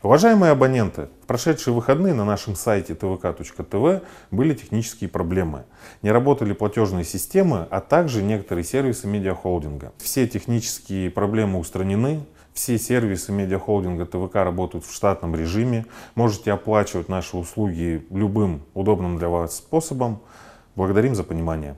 Уважаемые абоненты, в прошедшие выходные на нашем сайте tvk.tv были технические проблемы. Не работали платежные системы, а также некоторые сервисы медиахолдинга. Все технические проблемы устранены, все сервисы медиахолдинга ТВК работают в штатном режиме. Можете оплачивать наши услуги любым удобным для вас способом. Благодарим за понимание.